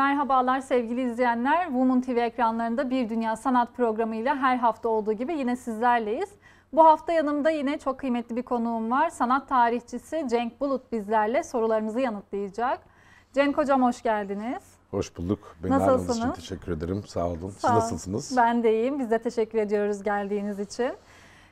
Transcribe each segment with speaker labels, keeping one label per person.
Speaker 1: Merhabalar sevgili izleyenler. Woman TV ekranlarında Bir Dünya Sanat programıyla her hafta olduğu gibi yine sizlerleyiz. Bu hafta yanımda yine çok kıymetli bir konuğum var. Sanat tarihçisi Cenk Bulut bizlerle sorularımızı yanıtlayacak. Cenk Hocam hoş geldiniz.
Speaker 2: Hoş bulduk. Beni Nasılsınız? için teşekkür ederim. Sağ olun. Sağ Siz nasılsınız? Ben
Speaker 1: de iyiyim. Biz de teşekkür ediyoruz geldiğiniz için.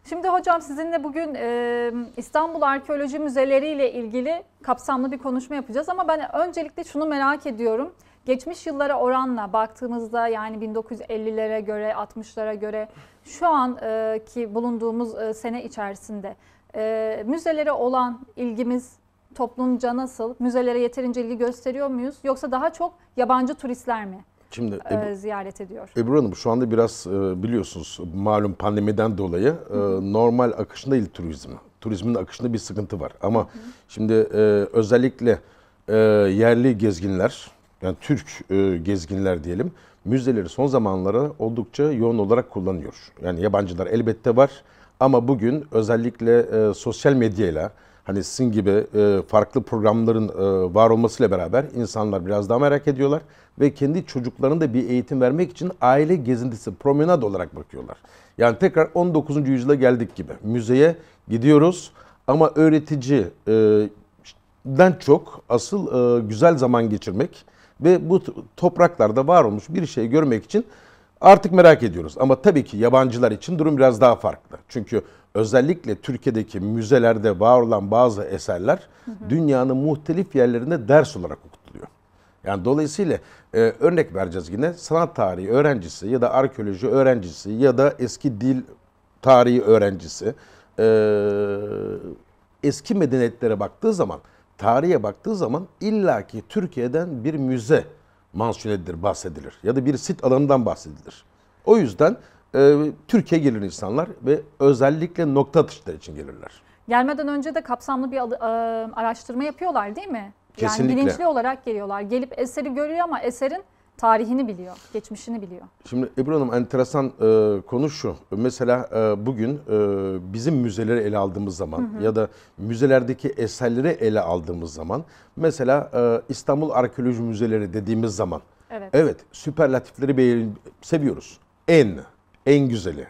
Speaker 1: Şimdi hocam sizinle bugün e, İstanbul Arkeoloji Müzeleri ile ilgili kapsamlı bir konuşma yapacağız ama ben öncelikle şunu merak ediyorum geçmiş yıllara oranla baktığımızda yani 1950'lere göre 60'lara göre şu anki e, bulunduğumuz e, sene içerisinde e, müzelere olan ilgimiz toplumca nasıl? Müzelere yeterince ilgi gösteriyor muyuz? Yoksa daha çok yabancı turistler mi?
Speaker 2: Şimdi Ebru,
Speaker 1: ziyaret ediyor.
Speaker 2: Ebru Hanım şu anda biraz biliyorsunuz malum pandemiden dolayı Hı. normal akışında il turizmi. Turizmin akışında bir sıkıntı var. Ama Hı. şimdi özellikle yerli gezginler yani Türk e, gezginler diyelim müzeleri son zamanlara oldukça yoğun olarak kullanıyor. Yani yabancılar elbette var ama bugün özellikle e, sosyal medyayla hani sizin gibi e, farklı programların e, var olmasıyla beraber insanlar biraz daha merak ediyorlar ve kendi çocuklarına da bir eğitim vermek için aile gezintisi promenad olarak bakıyorlar. Yani tekrar 19. yüzyıla geldik gibi müzeye gidiyoruz ama öğretici e, den çok asıl e, güzel zaman geçirmek ve bu topraklarda var olmuş bir şey görmek için artık merak ediyoruz. Ama tabii ki yabancılar için durum biraz daha farklı. Çünkü özellikle Türkiye'deki müzelerde var olan bazı eserler hı hı. dünyanın muhtelif yerlerinde ders olarak okutuluyor. Yani dolayısıyla e, örnek vereceğiz yine sanat tarihi öğrencisi ya da arkeoloji öğrencisi ya da eski dil tarihi öğrencisi e, eski medeniyetlere baktığı zaman tarihe baktığı zaman illaki Türkiye'den bir müze mansiyon edilir, bahsedilir. Ya da bir sit alanından bahsedilir. O yüzden e, Türkiye gelir insanlar ve özellikle nokta atışları için gelirler.
Speaker 1: Gelmeden önce de kapsamlı bir e, araştırma yapıyorlar değil mi? Kesinlikle. Yani bilinçli olarak geliyorlar. Gelip eseri görüyor ama eserin tarihini biliyor, geçmişini biliyor.
Speaker 2: Şimdi Ebru Hanım enteresan e, konu şu. Mesela e, bugün e, bizim müzeleri ele aldığımız zaman hı hı. ya da müzelerdeki eserleri ele aldığımız zaman mesela e, İstanbul Arkeoloji Müzeleri dediğimiz zaman evet, evet süperlatifleri seviyoruz. En, en güzeli,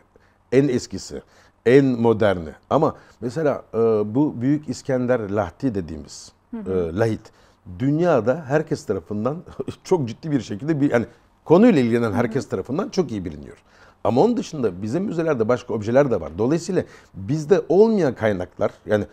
Speaker 2: en eskisi, en moderni. Ama mesela e, bu Büyük İskender Lahti dediğimiz hı hı. E, lahit dünyada herkes tarafından çok ciddi bir şekilde bir yani konuyla ilgilenen herkes tarafından çok iyi biliniyor. Ama onun dışında bizim müzelerde başka objeler de var. Dolayısıyla bizde olmayan kaynaklar yani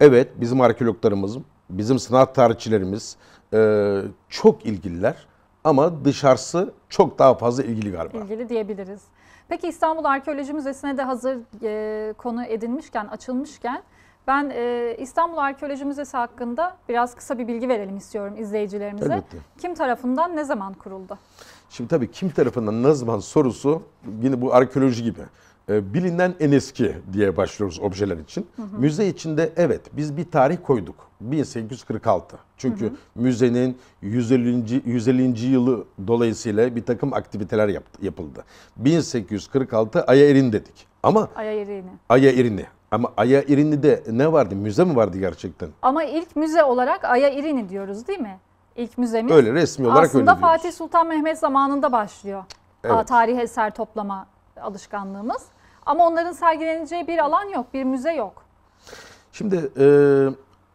Speaker 2: evet bizim arkeologlarımız, bizim sanat tarihçilerimiz e, çok ilgililer ama dışarısı çok daha fazla ilgili galiba.
Speaker 1: İlgili diyebiliriz. Peki İstanbul Arkeoloji Müzesi'ne de hazır e, konu edinmişken, açılmışken ben e, İstanbul Arkeoloji Müzesi hakkında biraz kısa bir bilgi verelim istiyorum izleyicilerimize. Elbette. Kim tarafından ne zaman kuruldu?
Speaker 2: Şimdi tabii kim tarafından ne zaman sorusu yine bu arkeoloji gibi. E, bilinen en eski diye başlıyoruz objeler için. Hı hı. Müze içinde evet biz bir tarih koyduk. 1846. Çünkü hı hı. müzenin 150. 150. yılı dolayısıyla bir takım aktiviteler yap, yapıldı. 1846 Aya Erin dedik. Ama Aya Erini. Aya Erini. Ama Aya Irini'de ne vardı? Müze mi vardı gerçekten?
Speaker 1: Ama ilk müze olarak Aya Irini diyoruz değil mi? İlk müzemiz. Öyle resmi olarak aslında öyle Aslında Fatih Sultan Mehmet zamanında başlıyor. Evet. Tarih eser toplama alışkanlığımız. Ama onların sergileneceği bir alan yok, bir müze yok.
Speaker 2: Şimdi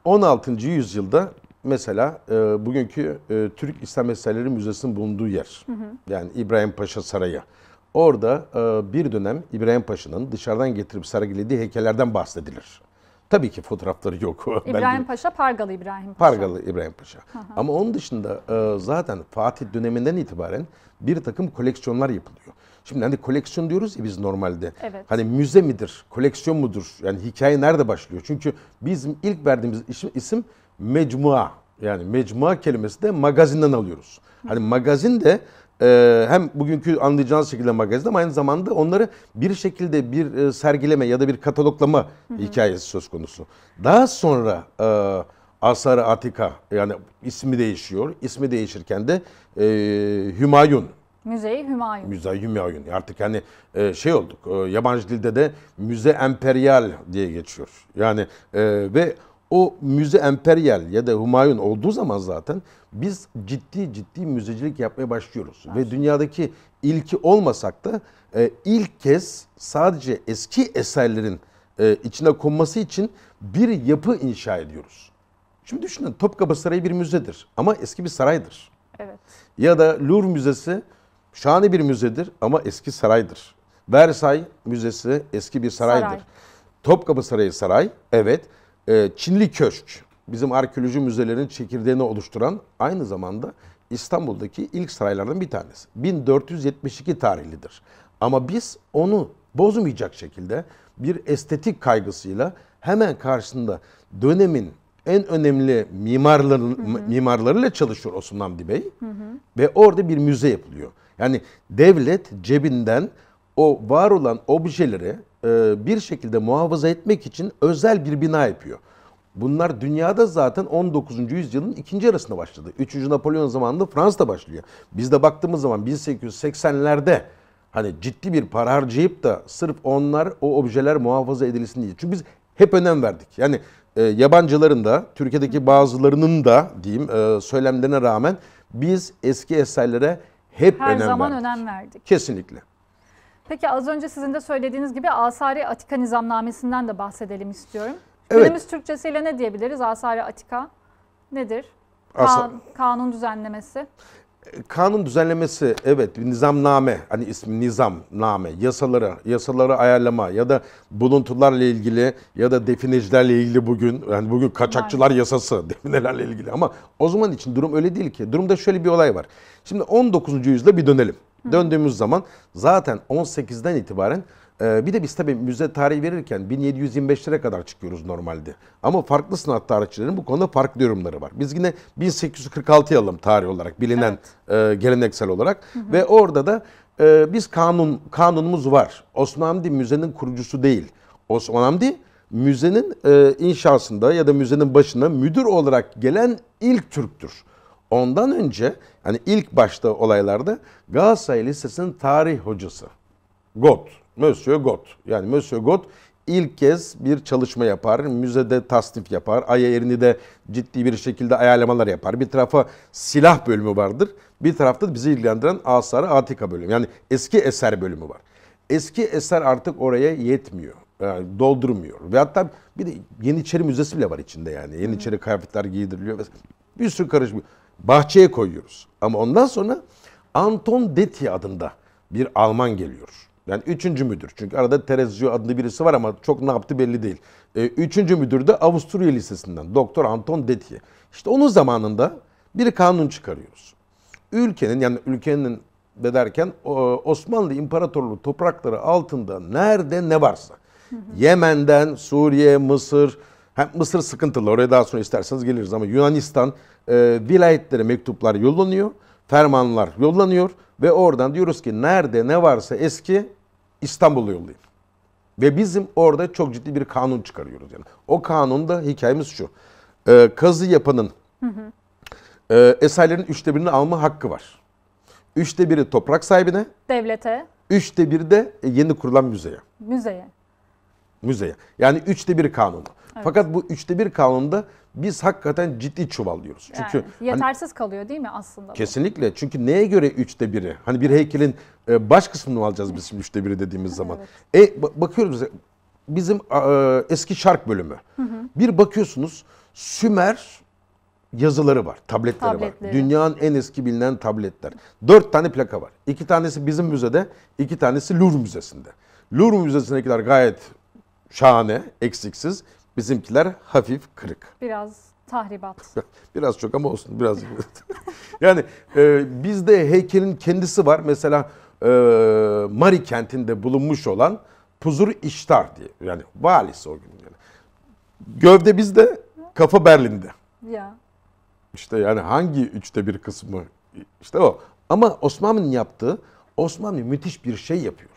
Speaker 2: 16. E, yüzyılda mesela e, bugünkü e, Türk İslam Eserleri Müzesi'nin bulunduğu yer. Hı hı. Yani İbrahim Paşa Sarayı. Orada e, bir dönem İbrahim Paşa'nın dışarıdan getirip sergilediği heykellerden bahsedilir. Tabii ki fotoğrafları yok. İbrahim ben
Speaker 1: Paşa, Pargalı İbrahim Paşa.
Speaker 2: Pargalı İbrahim Paşa. Hı hı. Ama onun dışında e, zaten Fatih döneminden itibaren bir takım koleksiyonlar yapılıyor. Şimdi hani koleksiyon diyoruz ya biz normalde. Evet. Hani müze midir, koleksiyon mudur? Yani hikaye nerede başlıyor? Çünkü bizim ilk verdiğimiz isim, isim mecmua. Yani mecmua kelimesi de magazinden alıyoruz. Hı. Hani magazin de ee, hem bugünkü anlayacağınız şekilde magazin ama aynı zamanda onları bir şekilde bir e, sergileme ya da bir kataloglama hı hı. hikayesi söz konusu. Daha sonra e, Asar Atika yani ismi değişiyor. İsmi değişirken de e, Hümayun
Speaker 1: Müzeyi Hümayun.
Speaker 2: Müze Hümayun. Artık hani şey olduk. E, yabancı dilde de Müze Emperyal diye geçiyor. Yani ve o müze emperyal ya da Humayun olduğu zaman zaten biz ciddi ciddi müzecilik yapmaya başlıyoruz. Evet. Ve dünyadaki ilki olmasak da e, ilk kez sadece eski eserlerin e, içine konması için bir yapı inşa ediyoruz. Şimdi düşünün Topkapı Sarayı bir müzedir ama eski bir saraydır. Evet. Ya da Louvre Müzesi şahane bir müzedir ama eski saraydır. Versailles Müzesi eski bir saraydır. Saray. Topkapı Sarayı saray evet ee, Çinli Köşk, bizim arkeoloji müzelerinin çekirdeğini oluşturan aynı zamanda İstanbul'daki ilk saraylardan bir tanesi. 1472 tarihlidir. Ama biz onu bozmayacak şekilde bir estetik kaygısıyla hemen karşısında dönemin en önemli mimarların hı hı. mimarlarıyla çalışıyor Osmanlı Bey hı hı. ve orada bir müze yapılıyor. Yani devlet cebinden o var olan objeleri e, bir şekilde muhafaza etmek için özel bir bina yapıyor. Bunlar dünyada zaten 19. yüzyılın ikinci yarısında başladı. 3. Napolyon zamanında Fransa'da başlıyor. Biz de baktığımız zaman 1880'lerde hani ciddi bir para harcayıp da sırf onlar o objeler muhafaza edilsin diye. Çünkü biz hep önem verdik. Yani e, yabancıların da Türkiye'deki bazılarının da diyeyim e, söylemlerine rağmen biz eski eserlere hep Her önem verdik. Her zaman
Speaker 1: önem verdik. Kesinlikle. Peki az önce sizin de söylediğiniz gibi Asari Atika nizamnamesinden de bahsedelim istiyorum. Evet. Günümüz Türkçesiyle ne diyebiliriz? Asari Atika nedir? Kan, kanun düzenlemesi.
Speaker 2: Kanun düzenlemesi evet nizamname hani ismi nizamname yasalara yasaları ayarlama ya da buluntularla ilgili ya da definecilerle ilgili bugün yani bugün kaçakçılar yasası definelerle ilgili ama o zaman için durum öyle değil ki. Durumda şöyle bir olay var. Şimdi 19. yüzyıla bir dönelim. Döndüğümüz zaman zaten 18'den itibaren e, bir de biz tabii müze tarihi verirken 1725'lere kadar çıkıyoruz normalde. Ama farklı sanat tarihçilerin bu konuda farklı yorumları var. Biz yine 1846 alalım tarih olarak bilinen evet. E, geleneksel olarak hı hı. ve orada da e, biz kanun kanunumuz var. Osman Hamdi müzenin kurucusu değil. Osman Hamdi müzenin inşasında ya da müzenin başına müdür olarak gelen ilk Türktür. Ondan önce yani ilk başta olaylarda Galatasaray Lisesi'nin tarih hocası Got, Monsieur Got. Yani Monsieur Got ilk kez bir çalışma yapar, müzede tasnif yapar, ay yerini de ciddi bir şekilde ayarlamalar yapar. Bir tarafa silah bölümü vardır, bir tarafta da bizi ilgilendiren asarı atika bölümü yani eski eser bölümü var. Eski eser artık oraya yetmiyor yani doldurmuyor. Ve hatta bir de Yeniçeri Müzesi bile var içinde yani. Yeniçeri kıyafetler giydiriliyor. Bir sürü karışmıyor bahçeye koyuyoruz. Ama ondan sonra Anton Detti adında bir Alman geliyor. Yani üçüncü müdür. Çünkü arada Terezio adlı birisi var ama çok ne yaptı belli değil. E, üçüncü müdür de Avusturya Lisesi'nden Doktor Anton Detti. İşte onun zamanında bir kanun çıkarıyoruz. Ülkenin yani ülkenin de Osmanlı İmparatorluğu toprakları altında nerede ne varsa. Hı hı. Yemen'den Suriye, Mısır, hem Mısır sıkıntılı oraya daha sonra isterseniz geliriz ama Yunanistan, e, vilayetlere mektuplar yollanıyor, fermanlar yollanıyor ve oradan diyoruz ki nerede ne varsa eski İstanbul'u yollayın. Ve bizim orada çok ciddi bir kanun çıkarıyoruz yani. O kanunda hikayemiz şu. E, kazı yapanın hı hı. E, eserlerin üçte birini alma hakkı var. Üçte biri toprak sahibine. Devlete. Üçte biri de yeni kurulan müzeye. Müzeye. Müzeye. Yani üçte bir kanunu. Fakat bu üçte bir kanunda biz hakikaten ciddi çuvallıyoruz. Yani, Çünkü hani yetersiz
Speaker 1: hani, kalıyor değil mi aslında?
Speaker 2: Kesinlikle. Çünkü neye göre üçte biri? Hani bir heykelin e, baş kısmını alacağız biz şimdi üçte biri dediğimiz zaman? Evet. E bakıyoruz bizim e, eski şark bölümü. Hı hı. Bir bakıyorsunuz Sümer yazıları var, tabletleri, tabletleri var. Dünyanın en eski bilinen tabletler. Dört tane plaka var. İki tanesi bizim müzede, iki tanesi Louvre Müzesi'nde. Louvre Müzesi'ndekiler gayet şahane, eksiksiz. Bizimkiler hafif kırık.
Speaker 1: Biraz tahribat.
Speaker 2: Biraz çok ama olsun biraz. yani e, bizde heykelin kendisi var. Mesela e, Mari kentinde bulunmuş olan Puzur İştar diye. Yani valisi o gün. Yani. Gövde bizde, kafa Berlin'de. Ya. İşte yani hangi üçte bir kısmı işte o. Ama Osmanlı'nın yaptığı Osmanlı müthiş bir şey yapıyor.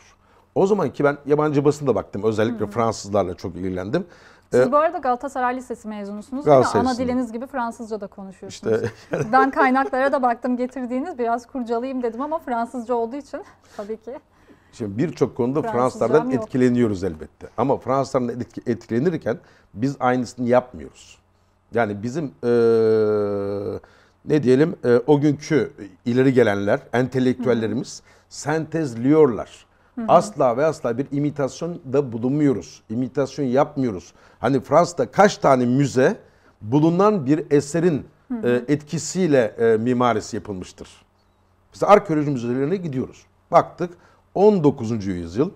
Speaker 2: O zaman ki ben yabancı basında baktım. Özellikle hmm. Fransızlarla çok ilgilendim. Siz e, bu
Speaker 1: arada Galatasaray Lisesi mezunusunuz Galatasaray ama ana diliniz gibi Fransızca da konuşuyorsunuz. İşte. ben kaynaklara da baktım getirdiğiniz biraz kurcalayayım dedim ama Fransızca olduğu için tabii ki.
Speaker 2: Şimdi birçok konuda Fransızlardan etkileniyoruz elbette. Ama Fransızlardan etkilenirken biz aynısını yapmıyoruz. Yani bizim ee, ne diyelim e, o günkü ileri gelenler, entelektüellerimiz sentezliyorlar. Hı hı. Asla ve asla bir imitasyon da bulunmuyoruz. İmitasyon yapmıyoruz. Hani Fransa'da kaç tane müze bulunan bir eserin hı hı. E, etkisiyle e, mimarisi yapılmıştır. Biz arkeoloji müzelerine gidiyoruz. Baktık 19. yüzyıl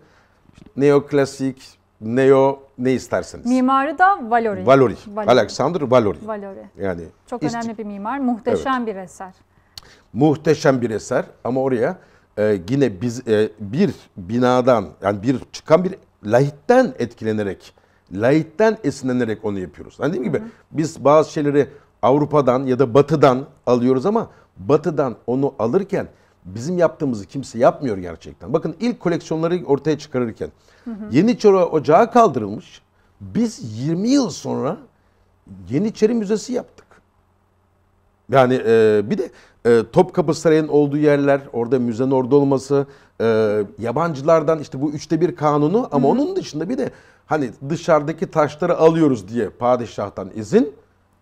Speaker 2: neoklasik, neo ne isterseniz.
Speaker 1: Mimarı da Valori. Valori. Valori. Alexander
Speaker 2: Valori. Valori. Yani çok önemli
Speaker 1: bir mimar, muhteşem evet. bir eser.
Speaker 2: Muhteşem bir eser ama oraya e, yine biz e, bir binadan yani bir çıkan bir lahitten etkilenerek, lahitten esinlenerek onu yapıyoruz. Yani dediğim gibi biz bazı şeyleri Avrupa'dan ya da Batı'dan alıyoruz ama Batı'dan onu alırken bizim yaptığımızı kimse yapmıyor gerçekten. Bakın ilk koleksiyonları ortaya çıkarırken hı hı. Yeniçeri Ocağı kaldırılmış. Biz 20 yıl sonra Yeniçeri Müzesi yaptık. Yani e, bir de e, Topkapı Sarayı'nın olduğu yerler, orada müzen orada olması, e, yabancılardan işte bu üçte bir kanunu ama Hı. onun dışında bir de hani dışarıdaki taşları alıyoruz diye padişahtan izin.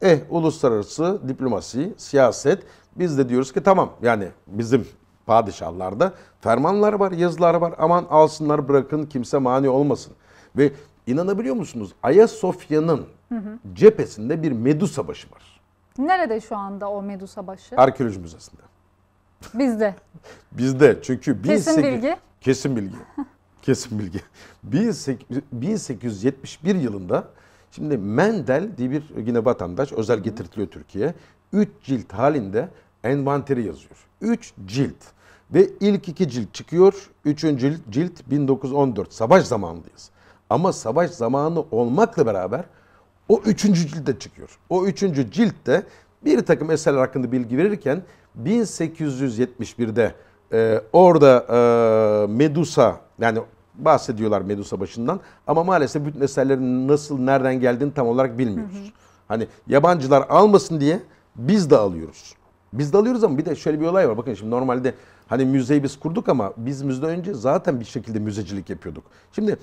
Speaker 2: Eh uluslararası diplomasi, siyaset biz de diyoruz ki tamam yani bizim padişahlarda fermanlar var, yazılar var. Aman alsınlar bırakın kimse mani olmasın. Ve inanabiliyor musunuz Ayasofya'nın cephesinde bir Medusa başı var.
Speaker 1: Nerede şu anda o Medusa başı? Arkeoloji Müzesi'nde. Bizde.
Speaker 2: Bizde çünkü 18... Kesin bilgi. Kesin bilgi. Kesin bilgi. 1871 yılında şimdi Mendel diye bir yine vatandaş özel getirtiliyor Türkiye'ye. 3 cilt halinde envanteri yazıyor. 3 cilt. Ve ilk iki cilt çıkıyor. Üçüncü cilt 1914. Savaş zamanındayız. Ama savaş zamanı olmakla beraber o üçüncü cilde çıkıyor. O üçüncü ciltte bir takım eserler hakkında bilgi verirken 1871'de e, orada e, Medusa yani bahsediyorlar Medusa başından ama maalesef bütün eserlerin nasıl nereden geldiğini tam olarak bilmiyoruz. Hı hı. Hani yabancılar almasın diye biz de alıyoruz. Biz de alıyoruz ama bir de şöyle bir olay var. Bakın şimdi normalde hani müzeyi biz kurduk ama biz müzeden önce zaten bir şekilde müzecilik yapıyorduk. Şimdi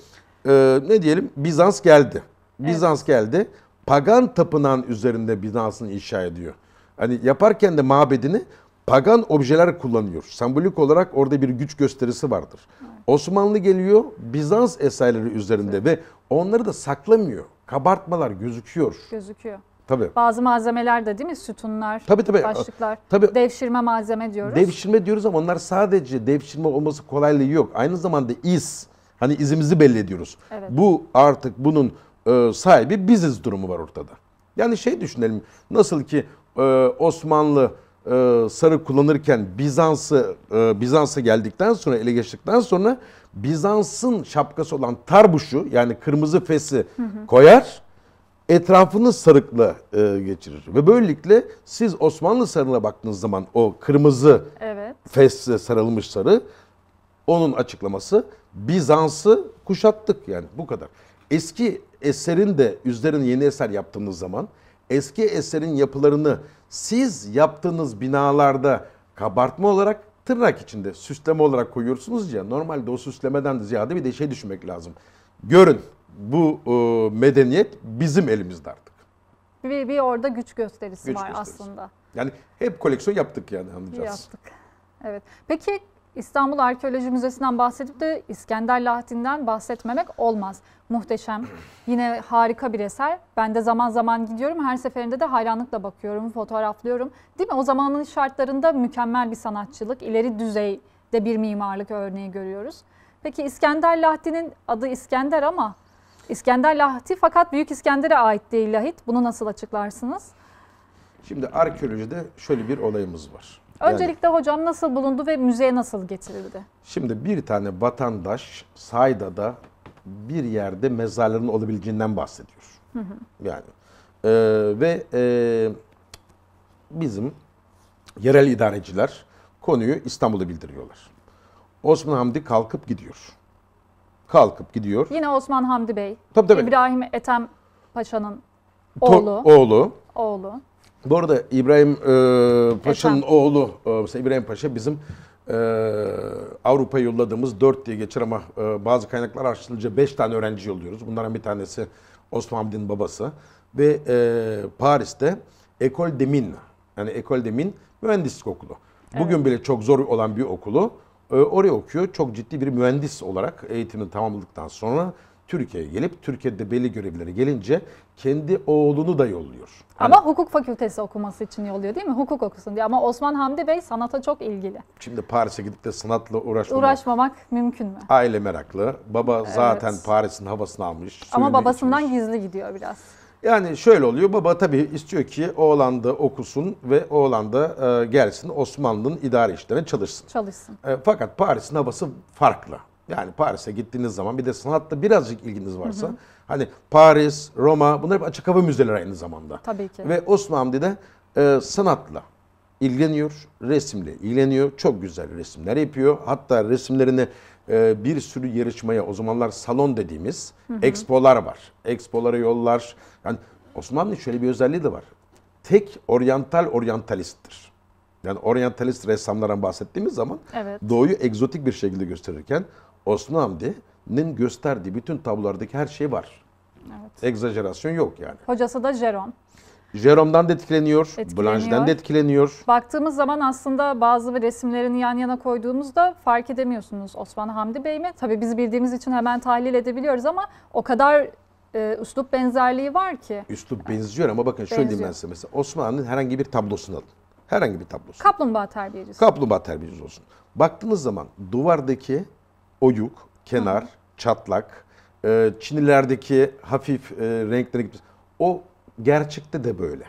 Speaker 2: e, ne diyelim Bizans geldi. Bizans evet. geldi. Pagan tapınağın üzerinde binasını inşa ediyor. Hani yaparken de mabedini pagan objeler kullanıyor. Sembolik olarak orada bir güç gösterisi vardır. Evet. Osmanlı geliyor Bizans eserleri üzerinde evet. ve onları da saklamıyor. Kabartmalar gözüküyor. Gözüküyor. Tabii.
Speaker 1: Bazı malzemeler de değil mi? Sütunlar, tabii, tabii. başlıklar, tabii. devşirme malzeme diyoruz.
Speaker 2: Devşirme diyoruz ama onlar sadece devşirme olması kolaylığı yok. Aynı zamanda iz, hani izimizi belli ediyoruz. Evet. Bu artık bunun e, sahibi biziz durumu var ortada. Yani şey düşünelim nasıl ki e, Osmanlı e, sarı kullanırken Bizans'ı e, Bizans'a geldikten sonra ele geçtikten sonra Bizans'ın şapkası olan tarbuşu yani kırmızı fesi hı hı. koyar etrafını sarıkla e, geçirir. Ve böylelikle siz Osmanlı sarığına baktığınız zaman o kırmızı evet. fesle sarılmış sarı onun açıklaması Bizans'ı kuşattık yani bu kadar. Eski eserin de üzerine yeni eser yaptığınız zaman eski eserin yapılarını siz yaptığınız binalarda kabartma olarak tırnak içinde süsleme olarak koyuyorsunuz ya normalde o süslemeden de ziyade bir de şey düşünmek lazım. Görün bu e, medeniyet bizim elimizde artık.
Speaker 1: Bir, bir orada güç gösterisi güç var gösterisi. aslında.
Speaker 2: Yani hep koleksiyon yaptık yani anlayacağız. Yaptık.
Speaker 1: Evet. Peki İstanbul Arkeoloji Müzesi'nden bahsedip de İskender Lahdi'nden bahsetmemek olmaz. Muhteşem, yine harika bir eser. Ben de zaman zaman gidiyorum, her seferinde de hayranlıkla bakıyorum, fotoğraflıyorum. Değil mi? O zamanın şartlarında mükemmel bir sanatçılık, ileri düzeyde bir mimarlık örneği görüyoruz. Peki İskender Lahdi'nin adı İskender ama İskender Lahdi fakat Büyük İskender'e ait değil lahit. Bunu nasıl açıklarsınız?
Speaker 2: Şimdi arkeolojide şöyle bir olayımız var. Öncelikle
Speaker 1: yani, hocam nasıl bulundu ve müzeye nasıl getirildi?
Speaker 2: Şimdi bir tane vatandaş Sayda'da bir yerde mezarların olabileceğinden bahsediyor. Hı hı. Yani e, ve e, bizim yerel idareciler konuyu İstanbul'a bildiriyorlar. Osman Hamdi kalkıp gidiyor. Kalkıp gidiyor.
Speaker 1: Yine Osman Hamdi Bey. Tabii tabii. İbrahim Ethem Paşa'nın oğlu. To- oğlu. Oğlu.
Speaker 2: Bu arada İbrahim e, Paşa'nın Efendim? oğlu, e, mesela İbrahim Paşa bizim e, Avrupa'ya yolladığımız 4 diye geçer ama e, bazı kaynaklar araştırılınca 5 tane öğrenci yolluyoruz. Bunların bir tanesi Osman Hamdi'nin babası ve e, Paris'te Ecole des Mines, yani Ecole des Mines mühendislik okulu. Bugün bile çok zor olan bir okulu e, oraya okuyor. Çok ciddi bir mühendis olarak eğitimini tamamladıktan sonra Türkiye'ye gelip Türkiye'de belli görevlere gelince kendi oğlunu da yolluyor. Hani, ama
Speaker 1: hukuk fakültesi okuması için yolluyor değil mi? Hukuk okusun diye. Ama Osman Hamdi Bey sanata çok ilgili.
Speaker 2: Şimdi Paris'e gidip de sanatla uğraşmamak.
Speaker 1: Uğraşmamak mümkün mü?
Speaker 2: Aile meraklı. Baba evet. zaten Paris'in havasını almış. Ama babasından
Speaker 1: içmiş. gizli gidiyor biraz.
Speaker 2: Yani şöyle oluyor. Baba tabii istiyor ki oğlan da okusun ve oğlan da e, gelsin Osmanlı'nın idare işlerine çalışsın. Çalışsın. E, fakat Paris'in havası farklı. Yani Paris'e gittiğiniz zaman bir de sanatta birazcık ilginiz varsa hı hı. hani Paris, Roma bunlar hep açık hava müzeleri aynı zamanda. Tabii ki. Ve Osman Hamdi de e, sanatla ilgileniyor, resimle ilgileniyor. Çok güzel resimler yapıyor. Hatta resimlerini e, bir sürü yarışmaya o zamanlar salon dediğimiz hı hı. ekspolar var. Ekspolara yollar. Yani Osman Hamdi şöyle bir özelliği de var. Tek oryantal oryantalisttir. Yani oryantalist ressamlardan bahsettiğimiz zaman evet. doğuyu egzotik bir şekilde gösterirken Osman Hamdi'nin gösterdiği bütün tablolardaki her şey var. Evet. Egzajerasyon yok yani.
Speaker 1: Hocası da Jerome.
Speaker 2: Jerome'dan da etkileniyor, etkileniyor. Blanche'den de etkileniyor.
Speaker 1: Baktığımız zaman aslında bazı resimlerini yan yana koyduğumuzda fark edemiyorsunuz Osman Hamdi Bey mi? Tabii biz bildiğimiz için hemen tahlil edebiliyoruz ama o kadar e, üslup benzerliği var ki.
Speaker 2: Üslup benziyor ama bakın benziyor. şöyle diyeyim ben size mesela Osmanlı'nın herhangi bir tablosunu alın. Herhangi bir tablosu.
Speaker 1: Kaplumbağa terbiyecisi.
Speaker 2: Kaplumbağa terbiyecisi olsun. Baktığınız zaman duvardaki oyuk, kenar, Hı. çatlak, e, çinilerdeki hafif e, renkleri gibi. O gerçekte de böyle.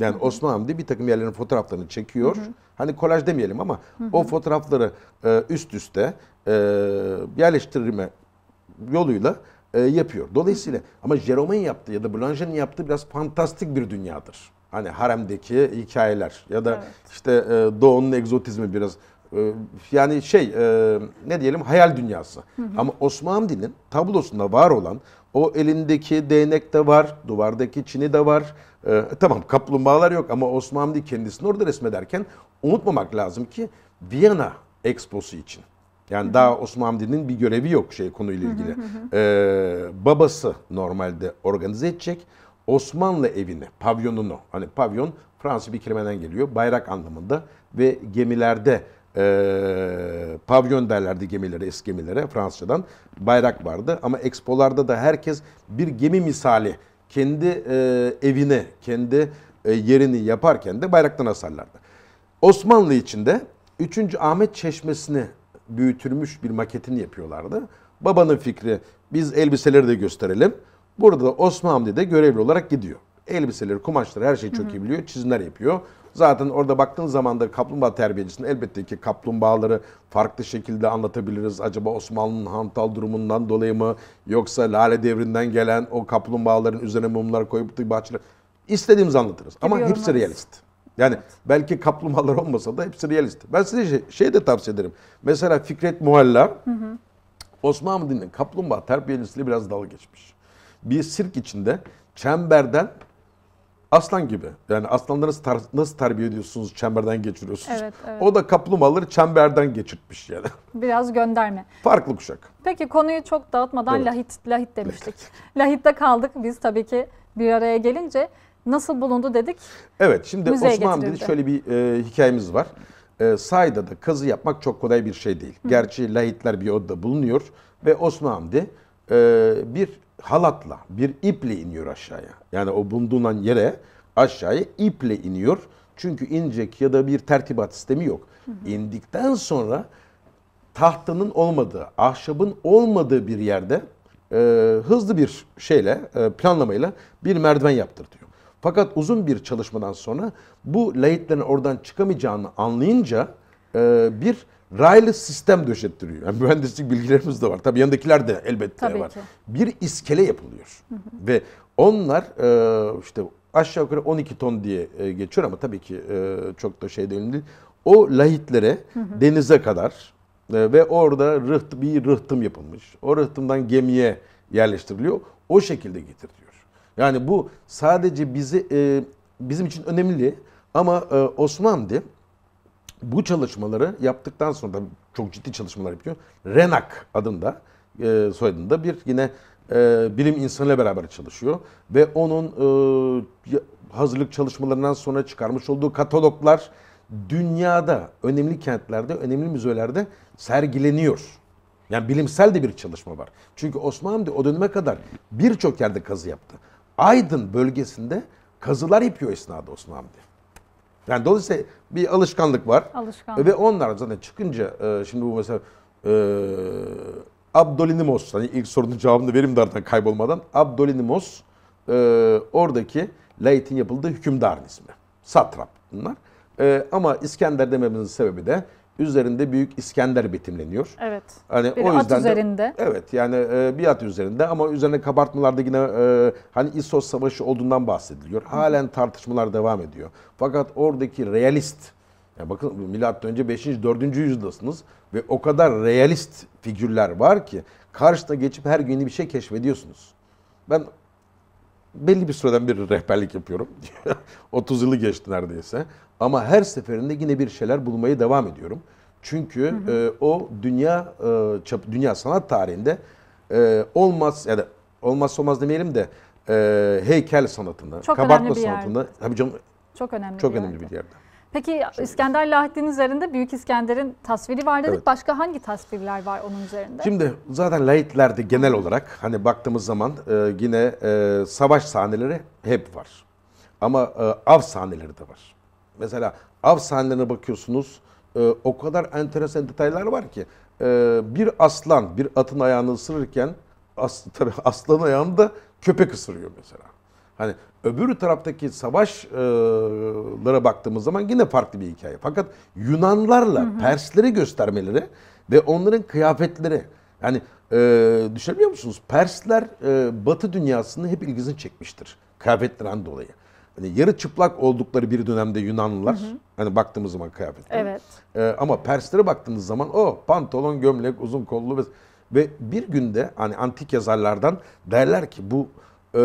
Speaker 2: Yani Hı-hı. Osman Hamdi bir takım yerlerin fotoğraflarını çekiyor. Hı-hı. Hani kolaj demeyelim ama Hı-hı. o fotoğrafları e, üst üste e, yerleştirme yoluyla e, yapıyor. Dolayısıyla ama Jerome'in yaptığı ya da Blanche'nin yaptığı biraz fantastik bir dünyadır. Hani haremdeki hikayeler ya da evet. işte e, doğunun egzotizmi biraz ee, yani şey e, ne diyelim hayal dünyası. Hı hı. Ama Osmanlı'nın tablosunda var olan o elindeki değnek de var, duvardaki çini de var. Ee, e, tamam kaplumbağalar yok ama Osmanlı kendisini orada resmederken unutmamak lazım ki Viyana Exposu için. Yani hı hı. daha Osmanlı'nın bir görevi yok şey konuyla ilgili. Hı hı hı. Ee, babası normalde organize edecek. Osmanlı evini, pavyonunu, hani pavyon Fransız bir kelimeden geliyor, bayrak anlamında ve gemilerde e, pavyon derlerdi gemilere, eski gemilere Fransızcadan. Bayrak vardı ama ekspolarda da herkes bir gemi misali kendi e, evini, kendi e, yerini yaparken de bayraktan asarlardı. Osmanlı içinde 3. Ahmet Çeşmesi'ni büyütülmüş bir maketini yapıyorlardı. Babanın fikri biz elbiseleri de gösterelim. Burada da Osman Hamdi de görevli olarak gidiyor. Elbiseleri, kumaşları her şeyi çok iyi biliyor. Çizimler yapıyor. Zaten orada baktığın zaman da kaplumbağa terbiyecisinin elbette ki kaplumbağaları farklı şekilde anlatabiliriz. Acaba Osmanlı'nın hantal durumundan dolayı mı yoksa Lale Devri'nden gelen o kaplumbağaların üzerine mumlar koyup da bahçeler istediğimizi anlatırız. Ama Biliyorum hepsi realist. Yani evet. belki kaplumbağalar olmasa da hepsi realist. Ben size şey, şey de tavsiye ederim. Mesela Fikret Muhalla Osmanlı dinin kaplumbağa terbiyecisiyle biraz dalga geçmiş. Bir sirk içinde çemberden Aslan gibi. Yani aslanları nasıl, tar- nasıl terbiye ediyorsunuz, çemberden geçiriyorsunuz. Evet, evet. O da kaplumbağaları çemberden geçirtmiş yani.
Speaker 1: Biraz gönderme. Farklı kuşak. Peki konuyu çok dağıtmadan evet. lahit, lahit demiştik. Lahit'te kaldık biz tabii ki bir araya gelince. Nasıl bulundu dedik?
Speaker 2: Evet şimdi Osman dedi şöyle bir e, hikayemiz var. E, da kazı yapmak çok kolay bir şey değil. Hı. Gerçi lahitler bir odada bulunuyor ve Osman Hamdi e, bir halatla bir iple iniyor aşağıya. Yani o bulunduğundan yere aşağıya iple iniyor. Çünkü inecek ya da bir tertibat sistemi yok. Hı hı. İndikten sonra tahtanın olmadığı, ahşabın olmadığı bir yerde e, hızlı bir şeyle, e, planlamayla bir merdiven yaptırtıyor. Fakat uzun bir çalışmadan sonra bu layıkların oradan çıkamayacağını anlayınca e, bir raylı sistem döşettiriyor. Yani mühendislik bilgilerimiz de var. Tabii yanındakiler de elbette Tabii var. Ki. Bir iskele yapılıyor. Hı hı. Ve onlar e, işte aşağı yukarı 12 ton diye e, geçiyor ama tabii ki e, çok da şey değil. O lahitlere hı hı. denize kadar ve orada rıht, bir rıhtım yapılmış. O rıhtımdan gemiye yerleştiriliyor. O şekilde getiriliyor. Yani bu sadece bizi bizim için önemli ama Osmanlı bu çalışmaları yaptıktan sonra da çok ciddi çalışmalar yapıyor. Renak adında, e, soyadında bir yine e, bilim insanıyla beraber çalışıyor. Ve onun e, hazırlık çalışmalarından sonra çıkarmış olduğu kataloglar dünyada önemli kentlerde, önemli müzelerde sergileniyor. Yani bilimsel de bir çalışma var. Çünkü Osmanlı o döneme kadar birçok yerde kazı yaptı. Aydın bölgesinde kazılar yapıyor esnada Osmanlı. Yani dolayısıyla bir alışkanlık var. Alışkanlık. Ve onlar zaten çıkınca e, şimdi bu mesela e, Abdolinimos hani ilk sorunun cevabını verim dardan kaybolmadan Abdolinimos e, oradaki Lait'in yapıldığı hükümdarın ismi. Satrap bunlar. E, ama İskender dememizin sebebi de üzerinde Büyük İskender betimleniyor. Evet. Hani bir o at yüzden üzerinde. De, evet yani e, bir at üzerinde ama üzerine kabartmalarda yine e, hani İssos Savaşı olduğundan bahsediliyor. Halen tartışmalar devam ediyor. Fakat oradaki realist yani bakın milattan önce 5. 4. yüzyıldasınız ve o kadar realist figürler var ki karşına geçip her gün bir şey keşfediyorsunuz. Ben belli bir süreden bir rehberlik yapıyorum. 30 yılı geçti neredeyse. Ama her seferinde yine bir şeyler bulmaya devam ediyorum. Çünkü hı hı. E, o dünya e, dünya sanat tarihinde e, olmaz ya da olmaz olmaz demeyelim de heykel sanatında, çok kabartma sanatında tabii canım
Speaker 1: çok önemli çok bir önemli yerde. Bir yerde. Peki İskender Lahattin üzerinde Büyük İskender'in tasviri var dedik. Evet. Başka hangi tasvirler var onun üzerinde? Şimdi
Speaker 2: zaten lahitlerde genel olarak hani baktığımız zaman e, yine e, savaş sahneleri hep var. Ama e, av sahneleri de var. Mesela av sahnelerine bakıyorsunuz e, o kadar enteresan detaylar var ki. E, bir aslan bir atın ayağını ısırırken as, aslanın ayağını da köpek ısırıyor mesela. Hani Öbür taraftaki savaşlara e, baktığımız zaman yine farklı bir hikaye. Fakat Yunanlarla hı hı. Persleri göstermeleri ve onların kıyafetleri. Yani e, düşünebiliyor musunuz? Persler e, Batı dünyasını hep ilgisini çekmiştir. Kıyafetlerinden dolayı. Hani yarı çıplak oldukları bir dönemde Yunanlılar. Hı hı. Hani baktığımız zaman kıyafetler. Evet. E, ama Perslere baktığınız zaman o pantolon, gömlek, uzun kollu ve ve bir günde hani antik yazarlardan derler ki bu ee,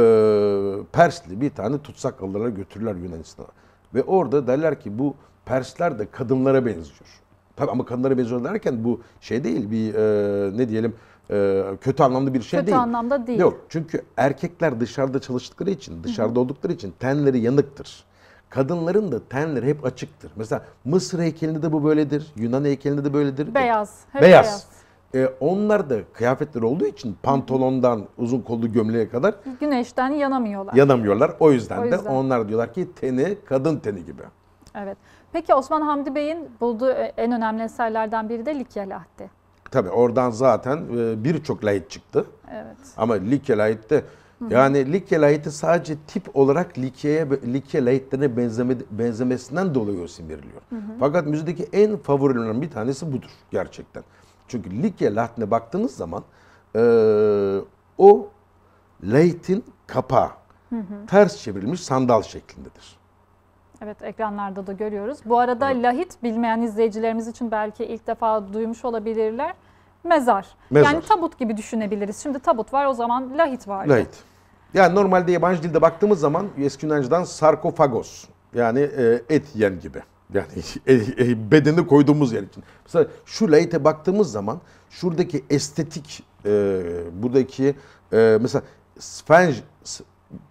Speaker 2: Persli bir tane tutsak alırlar götürürler Yunanistan'a. Ve orada derler ki bu Persler de kadınlara benziyor. Tabii ama kadınlara benziyor derken bu şey değil bir e, ne diyelim e, kötü anlamda bir şey kötü değil. Kötü anlamda değil. Yok çünkü erkekler dışarıda çalıştıkları için dışarıda oldukları için tenleri yanıktır. Kadınların da tenleri hep açıktır. Mesela Mısır heykelinde de bu böyledir. Yunan heykelinde de böyledir. Beyaz. Hep beyaz. beyaz. E, onlar da kıyafetler olduğu için pantolondan uzun kollu gömleğe kadar
Speaker 1: güneşten yanamıyorlar.
Speaker 2: Yanamıyorlar. O yüzden, o yüzden de onlar diyorlar ki teni kadın teni gibi.
Speaker 1: Evet. Peki Osman Hamdi Bey'in bulduğu e, en önemli eserlerden biri de Likyalahti.
Speaker 2: Tabii oradan zaten e, birçok lahit çıktı. Evet. Ama Likyalahit'te yani Likya lahiti sadece tip olarak Likya'ya Likya lahitlerine benzeme, benzemesinden dolayı isim veriliyor. Fakat müzedeki en favorilerden bir tanesi budur gerçekten. Çünkü Likya Laht'ine baktığınız zaman e, o Leyt'in kapağı hı hı. ters çevrilmiş sandal şeklindedir.
Speaker 1: Evet ekranlarda da görüyoruz. Bu arada evet. lahit bilmeyen izleyicilerimiz için belki ilk defa duymuş olabilirler. Mezar. Mezar. Yani tabut gibi düşünebiliriz. Şimdi tabut var o zaman lahit var. Lahit.
Speaker 2: Yani normalde yabancı dilde baktığımız zaman eski Yunanca'dan sarkofagos yani e, et yiyen gibi. Yani e, e, bedeni koyduğumuz yer için. Mesela şu late'e baktığımız zaman şuradaki estetik e, buradaki e, mesela sfenj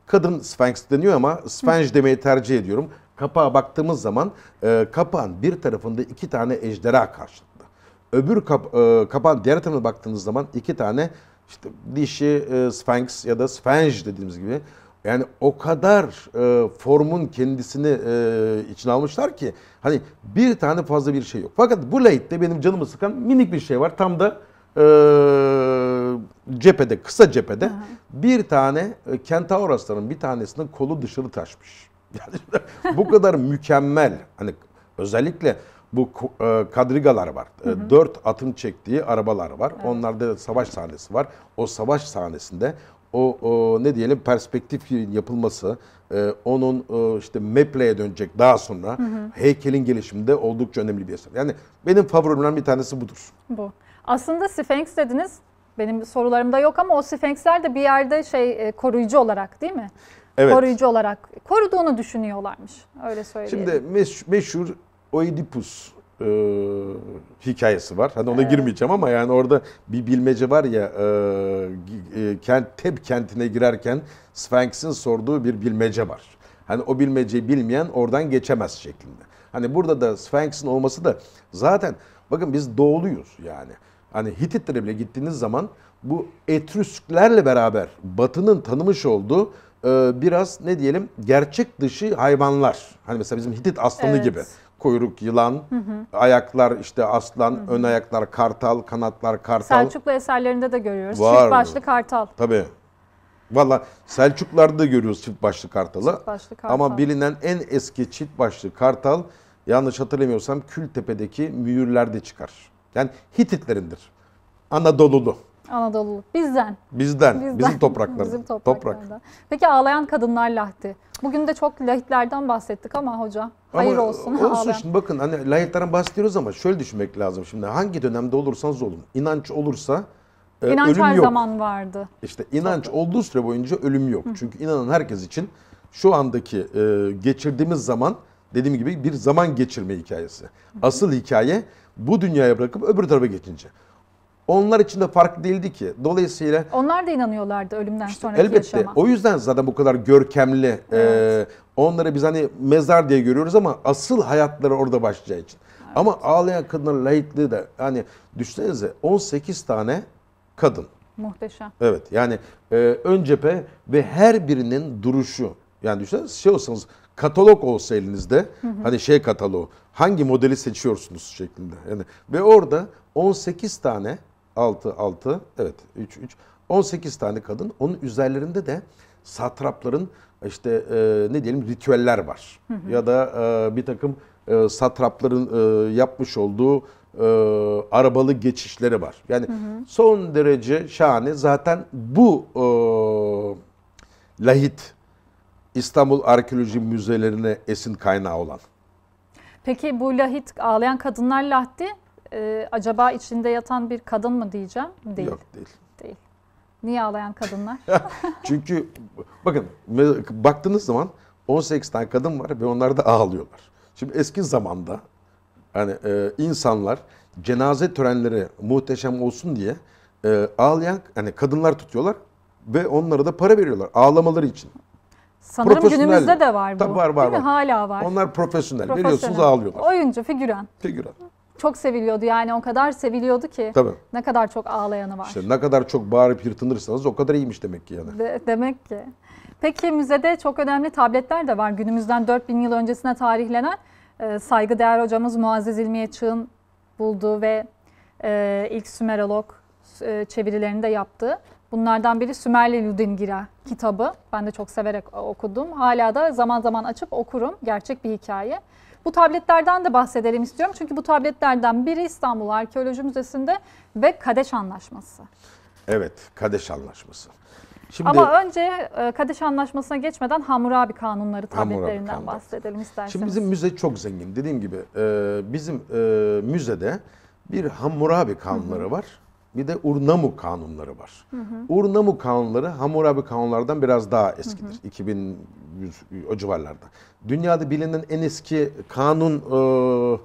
Speaker 2: kadın sfenks deniyor ama sfenj demeyi tercih ediyorum. Kapağa baktığımız zaman e, kapağın bir tarafında iki tane ejderha karşılıklı. Öbür kap, e, kapağın diğer tarafına baktığınız zaman iki tane işte dişi e, sfenks ya da sfenj dediğimiz gibi yani o kadar e, formun kendisini e, içine almışlar ki hani bir tane fazla bir şey yok. Fakat bu late'de benim canımı sıkan minik bir şey var. Tam da e, cephede, kısa cephede Aha. bir tane e, Kentaurasların bir tanesinin kolu dışarı taşmış. Yani bu kadar mükemmel hani özellikle bu e, kadrigalar var. E, hı Dört atın çektiği arabalar var. Evet. Onlarda savaş sahnesi var. O savaş sahnesinde o, o ne diyelim perspektif yapılması, e, onun e, işte Meple'ye dönecek daha sonra hı hı. heykelin gelişiminde oldukça önemli bir eser. Yani benim favorimden bir tanesi budur.
Speaker 1: Bu. Aslında Sphinx dediniz. Benim sorularımda yok ama o Sphinxler de bir yerde şey e, koruyucu olarak değil mi? Evet. Koruyucu olarak koruduğunu düşünüyorlarmış. Öyle söyleyeyim.
Speaker 2: Şimdi meşhur Oedipus e, hikayesi var. Hani ona evet. girmeyeceğim ama yani orada bir bilmece var ya e, e kent Tep kentine girerken Sphinx'in sorduğu bir bilmece var. Hani o bilmeceyi bilmeyen oradan geçemez şeklinde. Hani burada da Sphinx'in olması da zaten bakın biz doğuluyuz yani. Hani Hititlere bile gittiğiniz zaman bu Etrüsklerle beraber Batı'nın tanımış olduğu e, biraz ne diyelim gerçek dışı hayvanlar. Hani mesela bizim Hitit aslanı evet. gibi kuyruk yılan, hı hı. ayaklar işte aslan, hı hı. ön ayaklar kartal, kanatlar kartal. Selçuklu
Speaker 1: eserlerinde de görüyoruz. Var. Çift başlı kartal.
Speaker 2: Tabii. Valla Selçuklarda da görüyoruz çift başlı kartalı. Çift başlı kartal. Ama bilinen en eski çift başlı kartal yanlış hatırlamıyorsam Kültepe'deki mühürlerde çıkar. Yani Hititlerindir. Anadolu'lu.
Speaker 1: Anadolu. Bizden. Bizden. Bizden. Bizim topraklarımız. Bizim topraklarında. Toprak. Peki ağlayan kadınlar lahti. Bugün de çok lahitlerden bahsettik ama hoca. Hayır ama olsun. Olsun ağlayan. şimdi
Speaker 2: bakın hani lahitlerden bahsediyoruz ama şöyle düşünmek lazım şimdi. Hangi dönemde olursanız olun. İnanç olursa e, inanç ölüm her zaman vardı. İşte inanç Tabii. olduğu süre boyunca ölüm yok. Hı. Çünkü inanan herkes için şu andaki e, geçirdiğimiz zaman dediğim gibi bir zaman geçirme hikayesi. Asıl hikaye bu dünyaya bırakıp öbür tarafa geçince. Onlar için de farklı değildi ki. Dolayısıyla...
Speaker 1: Onlar da inanıyorlardı ölümden işte sonraki elbette. yaşama.
Speaker 2: O yüzden zaten bu kadar görkemli. E, evet. E, onları biz hani mezar diye görüyoruz ama asıl hayatları orada başlayacağı için. Evet. Ama ağlayan kadınlar layıklığı da hani düşünsenize 18 tane kadın. Muhteşem. Evet yani e, ön cephe ve her birinin duruşu. Yani düşünsenize şey olsanız katalog olsa elinizde hı hı. hani şey kataloğu hangi modeli seçiyorsunuz şeklinde. Yani ve orada 18 tane 6, 6, evet 3, 3. 18 tane kadın. Onun üzerlerinde de satrapların işte e, ne diyelim ritüeller var. Hı hı. Ya da e, bir takım e, satrapların e, yapmış olduğu e, arabalı geçişleri var. Yani hı hı. son derece şahane. Zaten bu e, lahit İstanbul Arkeoloji Müzelerine esin kaynağı olan.
Speaker 1: Peki bu lahit ağlayan kadınlar lahti e, acaba içinde yatan bir kadın mı diyeceğim? Değil. Yok değil. Değil. Niye ağlayan kadınlar?
Speaker 2: Çünkü bakın baktığınız zaman 18 tane kadın var ve onlar da ağlıyorlar. Şimdi eski zamanda yani e, insanlar cenaze törenleri muhteşem olsun diye e, ağlayan hani kadınlar tutuyorlar ve onlara da para veriyorlar ağlamaları için.
Speaker 1: Sanırım günümüzde de var bu. Tabii var var. Değil var. Hala var.
Speaker 2: Onlar profesyonel. profesyonel. Veriyorsunuz ağlıyorlar.
Speaker 1: Oyuncu, figüran. Figüran çok seviliyordu yani o kadar seviliyordu ki. Tabii. Ne kadar çok ağlayanı var. İşte
Speaker 2: ne kadar çok bağırıp yırtınırsanız o kadar iyiymiş demek ki yani.
Speaker 1: De, demek ki. Peki müzede çok önemli tabletler de var. Günümüzden 4000 yıl öncesine tarihlenen e, saygıdeğer hocamız Muazzez İlmiye Çığ'ın bulduğu ve e, ilk Sümerolog e, çevirilerini de yaptığı. Bunlardan biri Sümerli Ludingira kitabı. Ben de çok severek okudum. Hala da zaman zaman açıp okurum. Gerçek bir hikaye. Bu tabletlerden de bahsedelim istiyorum. Çünkü bu tabletlerden biri İstanbul Arkeoloji Müzesi'nde ve Kadeş Anlaşması.
Speaker 2: Evet, Kadeş Anlaşması. Şimdi, Ama
Speaker 1: önce e, Kadeş Anlaşması'na geçmeden Hammurabi kanunları tabletlerinden Hammurabi bahsedelim isterseniz. Şimdi bizim
Speaker 2: müze çok zengin. Dediğim gibi e, bizim e, müzede bir Hammurabi kanunları var bir de Urnamu kanunları var. Hı hı. Urnamu kanunları Hammurabi kanunlardan biraz daha eskidir. Hı hı. 2100 o civarlarda. Dünyada bilinen en eski kanunlar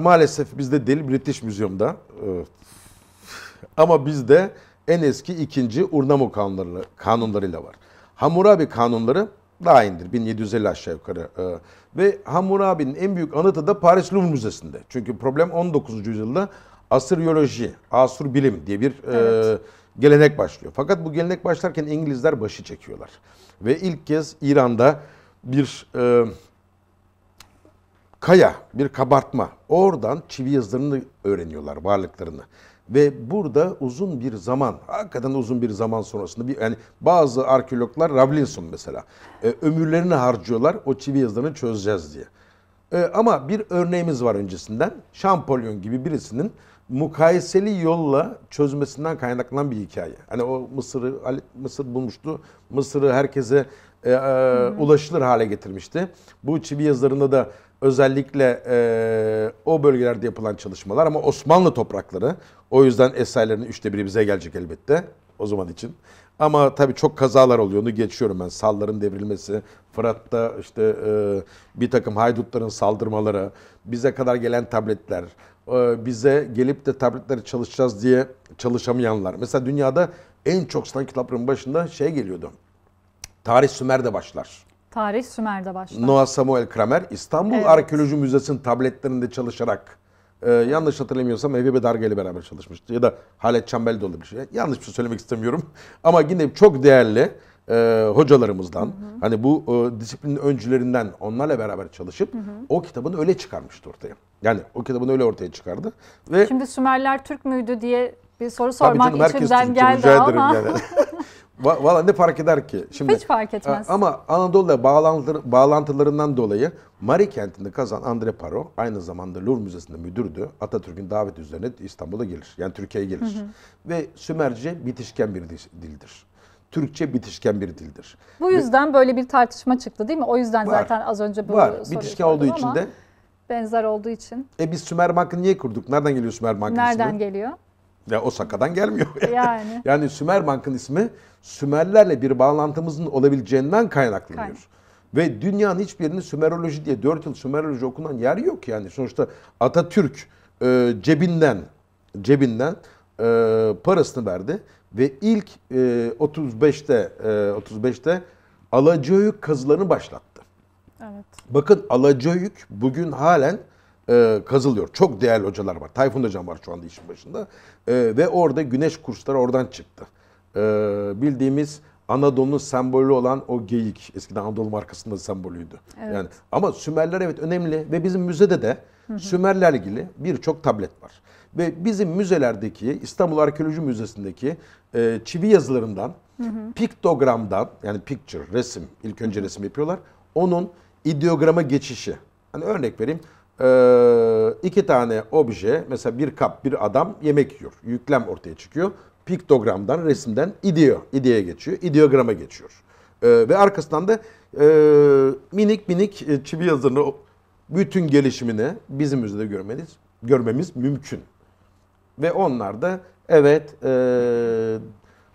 Speaker 2: maalesef bizde değil British Museum'da. Ee, ama bizde en eski ikinci Urnamu kanunları, kanunlarıyla var. Hammurabi kanunları daha indir 1750 aşağı yukarı. E, ve Hammurabi'nin en büyük anıtı da Paris Louvre Müzesi'nde. Çünkü problem 19. yüzyılda asıriyoloji, asur bilim diye bir e, evet. e, gelenek başlıyor. Fakat bu gelenek başlarken İngilizler başı çekiyorlar. Ve ilk kez İran'da bir e, kaya, bir kabartma. Oradan çivi yazılarını öğreniyorlar, varlıklarını. Ve burada uzun bir zaman, hakikaten uzun bir zaman sonrasında bir yani bazı arkeologlar Ravlinson mesela e, ömürlerini harcıyorlar o çivi yazılarını çözeceğiz diye. E, ama bir örneğimiz var öncesinden. Şampolyon gibi birisinin mukayeseli yolla çözmesinden kaynaklanan bir hikaye. Hani o Mısır'ı Mısır bulmuştu. Mısır'ı herkese e, e, ulaşılır hale getirmişti. Bu çivi yazılarında da özellikle e, o bölgelerde yapılan çalışmalar ama Osmanlı toprakları. O yüzden eserlerin üçte biri bize gelecek elbette o zaman için. Ama tabii çok kazalar oluyor. Onu geçiyorum ben. Salların devrilmesi, Fırat'ta işte e, bir takım haydutların saldırmaları, bize kadar gelen tabletler, e, bize gelip de tabletleri çalışacağız diye çalışamayanlar. Mesela dünyada en çok satılan kitapların başında şey geliyordu. Tarih Sümer'de başlar.
Speaker 1: Tarih Sümer'de başlar.
Speaker 2: Noah Samuel Kramer İstanbul evet. Arkeoloji Müzesi'nin tabletlerinde çalışarak e, yanlış hatırlamıyorsam Evi Darga ile beraber çalışmıştı. Ya da Halet Çambel de olabilir. Yanlış bir şey söylemek istemiyorum. Ama yine çok değerli e, hocalarımızdan, hı hı. hani bu e, disiplinin öncülerinden onlarla beraber çalışıp hı hı. o kitabını öyle çıkarmıştı ortaya. Yani o kitabını öyle ortaya çıkardı. Ve Şimdi
Speaker 1: Sümerler Türk müydü diye bir soru sormak canım, içimden geldi ama. Yani.
Speaker 2: Valla ne fark eder ki? Şimdi, Hiç fark etmez. Ama Anadolu'ya bağlantılarından dolayı Mari kentinde kazan Andre Paro aynı zamanda Louvre Müzesi'nde müdürdü. Atatürk'ün daveti üzerine İstanbul'a gelir. Yani Türkiye'ye gelir. Hı hı. Ve Sümerce bitişken bir dildir. Türkçe bitişken bir dildir.
Speaker 1: Bu yüzden Ve, böyle bir tartışma çıktı değil mi? O yüzden var, zaten az önce bu var. Bitişken olduğu için de benzer olduğu için.
Speaker 2: E biz Sümer Bank'ı niye kurduk? Nereden geliyor Sümer Bank'ın ismi? Nereden geliyor? Ya Osaka'dan gelmiyor. Yani. yani, yani Sümer Bank'ın ismi Sümerlerle bir bağlantımızın olabileceğinden kaynaklanıyor. Kaynak. Ve dünyanın hiçbirinde Sümeroloji diye 4 yıl Sümeroloji okunan yer yok yani. Sonuçta Atatürk e, cebinden cebinden e, parasını verdi ve ilk e, 35'te e, 35'te Alacayük kazılarını başlattı. Evet. Bakın Alacayük bugün halen e, kazılıyor. Çok değerli hocalar var. Tayfun hocam var şu anda işin başında. E, ve orada güneş kursları oradan çıktı. E, bildiğimiz Anadolu'nun sembolü olan o geyik. Eskiden Anadolu markasında sembolüydü. Evet. Yani ama Sümerler evet önemli ve bizim müzede de Sümerler ilgili birçok tablet var. Ve bizim müzelerdeki İstanbul Arkeoloji Müzesi'ndeki e, çivi yazılarından, hı hı. piktogramdan yani picture, resim, ilk önce resim yapıyorlar. Onun ideograma geçişi. Hani örnek vereyim. E, iki tane obje, mesela bir kap, bir adam yemek yiyor. Yüklem ortaya çıkıyor. Piktogramdan, resimden ideo, ideye geçiyor. ideograma geçiyor. E, ve arkasından da e, minik minik e, çivi yazılarını bütün gelişimini bizim müzede görmeniz, görmemiz mümkün. Ve onlar da evet e,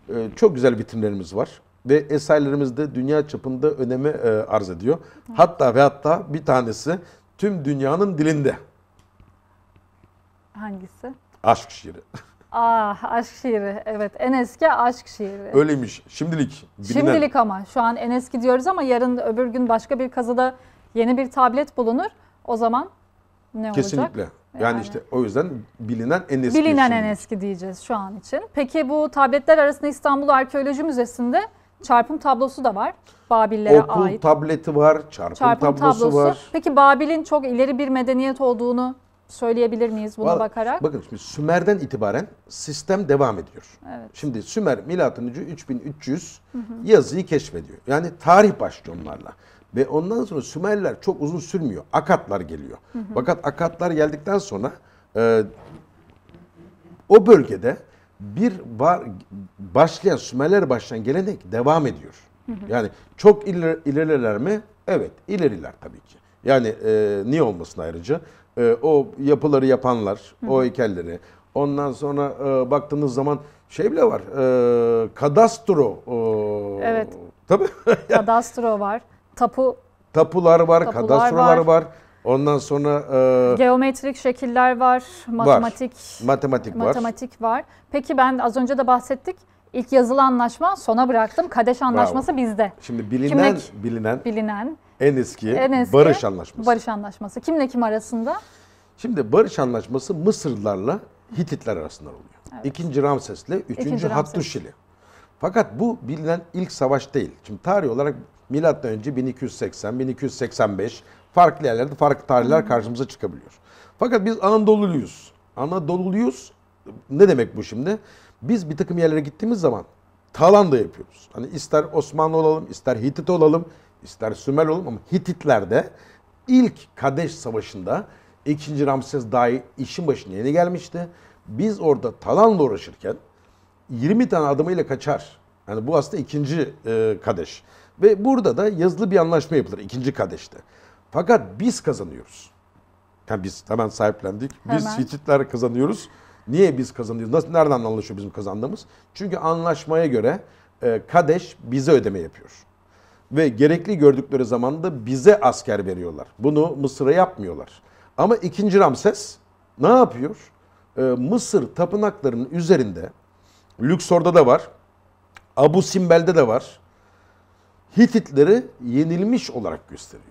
Speaker 2: e, çok güzel bitimlerimiz var. Ve eserlerimiz de dünya çapında öneme e, arz ediyor. Hatta ve hatta bir tanesi tüm dünyanın dilinde. Hangisi? Aşk şiiri.
Speaker 1: Ah aşk şiiri. Evet en eski aşk şiiri. Öyleymiş.
Speaker 2: Şimdilik. Bilinen. Şimdilik
Speaker 1: ama. Şu an en eski diyoruz ama yarın öbür gün başka bir kazıda yeni bir tablet bulunur. O zaman ne Kesinlikle. olacak? Kesinlikle.
Speaker 2: Yani, yani işte o yüzden bilinen en eski. Bilinen en
Speaker 1: eski diyeceğiz şu an için. Peki bu tabletler arasında İstanbul Arkeoloji Müzesi'nde çarpım tablosu da var. Babillere Okul ait. Okul
Speaker 2: tableti var, çarpım, çarpım tablosu, tablosu var.
Speaker 1: Peki Babil'in çok ileri bir medeniyet olduğunu söyleyebilir miyiz buna Vallahi, bakarak?
Speaker 2: Bakın şimdi Sümer'den itibaren sistem devam ediyor. Evet. Şimdi Sümer milattan 3300
Speaker 1: hı hı. yazıyı
Speaker 2: keşfediyor. Yani tarih başlıyor onlarla. Hı ve ondan sonra Sümerler çok uzun sürmüyor. Akatlar geliyor. Hı hı. Fakat Akatlar geldikten sonra e, o bölgede bir var, başlayan Sümerler başlayan gelenek devam ediyor. Hı hı. Yani çok iler, ileriler mi? Evet ileriler tabii ki. Yani e, niye olmasın ayrıca? E, o yapıları yapanlar, hı hı. o heykelleri. Ondan sonra e, baktığınız zaman şey bile var. E, kadastro. E, evet.
Speaker 1: Tabii. Kadastro var. Tapu
Speaker 2: tapular var, tapular kadastrolar var. var. Ondan sonra e,
Speaker 1: geometrik şekiller var, matematik var. matematik var. Matematik var. Peki ben az önce de bahsettik. İlk yazılı anlaşma sona bıraktım. Kadeş anlaşması Bravo. bizde.
Speaker 2: Şimdi bilinen kimle, bilinen bilinen en eski, en eski barış anlaşması.
Speaker 1: Barış anlaşması kimle kim arasında?
Speaker 2: Şimdi barış anlaşması Mısırlılarla Hititler arasında oluyor. Evet. İkinci Ramses'le üçüncü İkinci Hattuşili. Fakat bu bilinen ilk savaş değil. Şimdi tarih olarak Milattan önce 1280, 1285 farklı yerlerde farklı tarihler karşımıza çıkabiliyor. Fakat biz Anadolu'luyuz. Anadolu'luyuz ne demek bu şimdi? Biz bir takım yerlere gittiğimiz zaman talan da yapıyoruz. Hani ister Osmanlı olalım, ister Hitit olalım, ister Sümer olalım ama Hititler'de ilk Kadeş Savaşı'nda 2. Ramses dahi işin başına yeni gelmişti. Biz orada talanla uğraşırken 20 tane adamıyla kaçar. Yani bu aslında ikinci e, Kadeş. Ve burada da yazılı bir anlaşma yapılır ikinci kadeşte. Fakat biz kazanıyoruz. Yani biz hemen sahiplendik. Biz hemen. Hititler kazanıyoruz. Niye biz kazanıyoruz? Nasıl, nereden anlaşıyor bizim kazandığımız? Çünkü anlaşmaya göre e, Kadeş bize ödeme yapıyor. Ve gerekli gördükleri zaman da bize asker veriyorlar. Bunu Mısır'a yapmıyorlar. Ama ikinci Ramses ne yapıyor? E, Mısır tapınaklarının üzerinde, Lüksor'da da var, Abu Simbel'de de var, Hititleri yenilmiş olarak gösteriyor.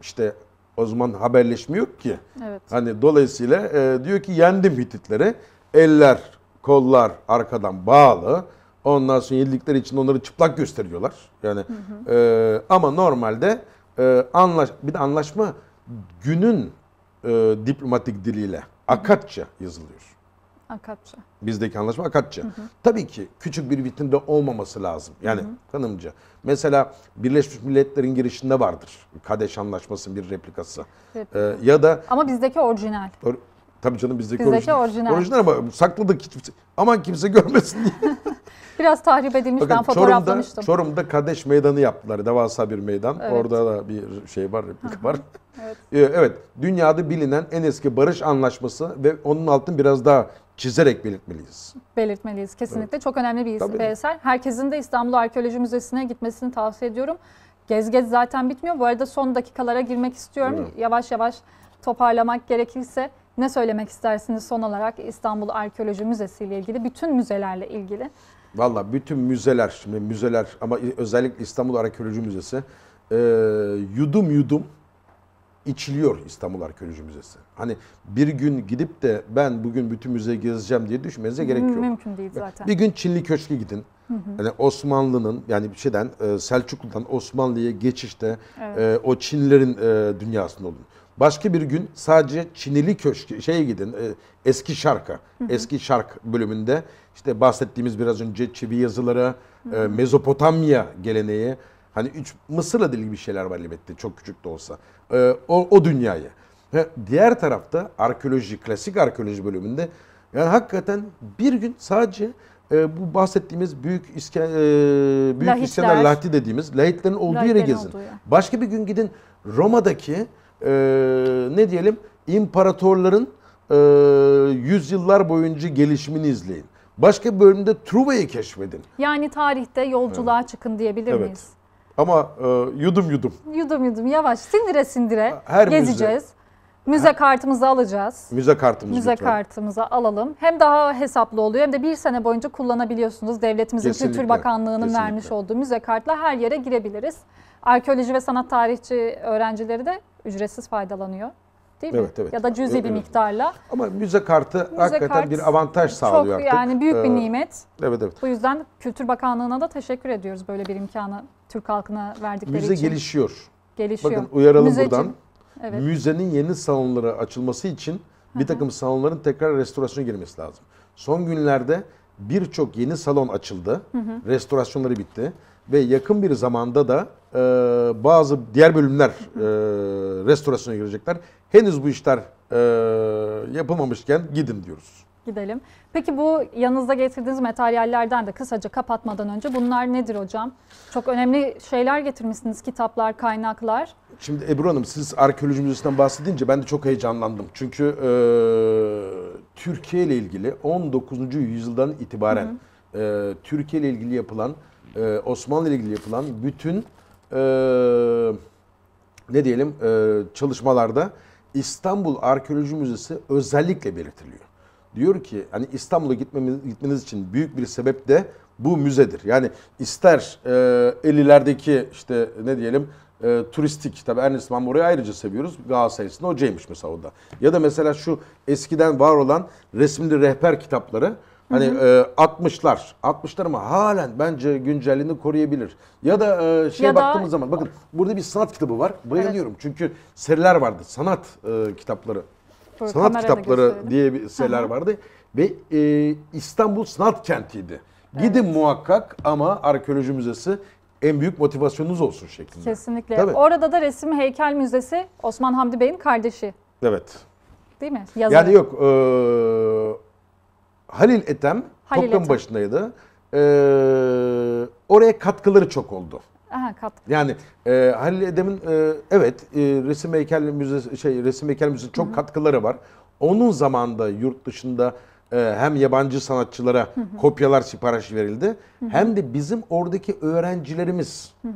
Speaker 2: İşte o zaman haberleşmiyor ki. Evet. Hani dolayısıyla e, diyor ki yendim Hititleri. Eller, kollar arkadan bağlı. Ondan sonra yedikleri için onları çıplak gösteriyorlar. Yani hı hı. E, ama normalde e, anlaş bir de anlaşma günün e, diplomatik diliyle Akatça yazılıyor. Akatça. Bizdeki anlaşma akatça. Hı hı. Tabii ki küçük bir vitrinde olmaması lazım. Yani hı hı. tanımca. Mesela Birleşmiş Milletler'in girişinde vardır. Kadeş Anlaşması'nın bir replikası. Replika. Ee, ya da...
Speaker 1: Ama bizdeki orijinal.
Speaker 2: Or Tabii canım bizdeki, bizdeki orijinal. orijinal. Orijinal ama sakladık hiç. Aman kimse görmesin
Speaker 1: diye. Biraz tahrip edilmiş Bakın, ben fotoğraflamıştım. Çorum'da,
Speaker 2: Çorum'da Kadeş Meydanı yaptılar. Devasa bir meydan. Evet. Orada da bir şey var, replik var. evet. Ee, evet. Dünyada bilinen en eski barış anlaşması ve onun altın biraz daha çizerek belirtmeliyiz.
Speaker 1: Belirtmeliyiz kesinlikle. Evet. Çok önemli bir Tabii. E, eser. Herkesin de İstanbul Arkeoloji Müzesi'ne gitmesini tavsiye ediyorum. Gez gez zaten bitmiyor. Bu arada son dakikalara girmek istiyorum. Hı. Yavaş yavaş toparlamak gerekirse ne söylemek istersiniz son olarak İstanbul Arkeoloji Müzesi ile ilgili, bütün müzelerle ilgili?
Speaker 2: Valla bütün müzeler, şimdi müzeler ama özellikle İstanbul Arkeoloji Müzesi e, yudum yudum içiliyor İstanbul Arkeoloji Müzesi. Hani bir gün gidip de ben bugün bütün müzeyi gezeceğim diye düşünmenize gerek yok. Mümkün
Speaker 1: değil zaten. Bir gün
Speaker 2: Çinli Köşk'e gidin. Hı hı. Yani Osmanlı'nın yani bir şeyden e, Selçuklu'dan Osmanlı'ya geçişte evet. E, o Çinlilerin e, dünyasında olun. Başka bir gün sadece Çinili köşkü şey gidin eski şarka eski şark bölümünde işte bahsettiğimiz biraz önce çivi yazılara Mezopotamya geleneği Hani üç, Mısır'la ilgili bir şeyler var elbette çok küçük de olsa. Ee, o, o dünyayı. Ha, diğer tarafta arkeoloji, klasik arkeoloji bölümünde yani hakikaten bir gün sadece e, bu bahsettiğimiz büyük İske, e, büyük Lahitler. İskender Lahti dediğimiz lahitlerin olduğu lahitlerin yere gezin. Olduğu Başka bir gün gidin Roma'daki e, ne diyelim imparatorların e, yüzyıllar boyunca gelişimini izleyin. Başka bir bölümde Truva'yı keşfedin.
Speaker 1: Yani tarihte yolculuğa evet. çıkın diyebilir evet. miyiz?
Speaker 2: Ama e, yudum yudum.
Speaker 1: Yudum yudum yavaş sindire sindire Her gezeceğiz. Müze. Müze kartımızı alacağız.
Speaker 2: Müze kartımızı Müze lütfen.
Speaker 1: kartımızı alalım. Hem daha hesaplı oluyor hem de bir sene boyunca kullanabiliyorsunuz. Devletimizin kesinlikle, Kültür Bakanlığı'nın kesinlikle. vermiş olduğu müze kartla her yere girebiliriz. Arkeoloji ve sanat tarihçi öğrencileri de ücretsiz faydalanıyor. Değil evet, mi? Evet. Ya da cüzi evet, bir ee, miktarla. Ama
Speaker 2: müze kartı müze hakikaten kart bir avantaj sağlıyor çok, artık. Çok yani büyük bir ee, nimet. evet evet.
Speaker 1: Bu yüzden Kültür Bakanlığı'na da teşekkür ediyoruz böyle bir imkanı Türk halkına verdikleri Müze için. gelişiyor. Gelişiyor. Bakın uyaralım Müzeci. buradan. Evet.
Speaker 2: Müzenin yeni salonları açılması için bir takım salonların tekrar restorasyona girmesi lazım. Son günlerde birçok yeni salon açıldı. Hı hı. Restorasyonları bitti. Ve yakın bir zamanda da e, bazı diğer bölümler e, restorasyona girecekler. Henüz bu işler e, yapılmamışken gidin diyoruz
Speaker 1: gidelim. Peki bu yanınızda getirdiğiniz materyallerden de kısaca kapatmadan önce bunlar nedir hocam? Çok önemli şeyler getirmişsiniz, kitaplar, kaynaklar.
Speaker 2: Şimdi Ebru Hanım siz arkeoloji müzesinden bahsedince ben de çok heyecanlandım. Çünkü e, Türkiye ile ilgili 19. yüzyıldan itibaren hı hı. E, Türkiye ile ilgili yapılan, e, Osmanlı ile ilgili yapılan bütün e, ne diyelim e, çalışmalarda İstanbul Arkeoloji Müzesi özellikle belirtiliyor diyor ki hani İstanbul'a gitmeniz için büyük bir sebep de bu müzedir. Yani ister e, 50'lerdeki işte ne diyelim e, turistik tabi Ernest Mamura'yı ayrıca seviyoruz. Galatasaray'ın hocaymış mesela o Ya da mesela şu eskiden var olan resimli rehber kitapları hani hı hı. E, 60'lar 60'lar ama halen bence güncelliğini koruyabilir. Ya da e, şeye ya baktığımız da... zaman bakın burada bir sanat kitabı var. Bayılıyorum. Evet. Çünkü seriler vardı. Sanat e, kitapları
Speaker 1: sanat kitapları
Speaker 2: diye bir seller vardı. Ve e, İstanbul sanat kentiydi. Gidin evet. muhakkak ama arkeoloji müzesi en büyük motivasyonunuz olsun şeklinde.
Speaker 1: Kesinlikle. Tabii. Orada da resim heykel müzesi Osman Hamdi Bey'in kardeşi. Evet. Değil mi? Yazarı. Yani yok.
Speaker 2: E, Halil Etem Halil Topkapı başındaydı. E, oraya katkıları çok oldu. Aha kat. Yani e, Halil Edem'in e, evet e, resim heykel müzesi şey resim heykel müzesi çok Hı-hı. katkıları var. Onun zamanında yurt dışında e, hem yabancı sanatçılara Hı-hı. kopyalar sipariş verildi Hı-hı. hem de bizim oradaki öğrencilerimiz Hı-hı.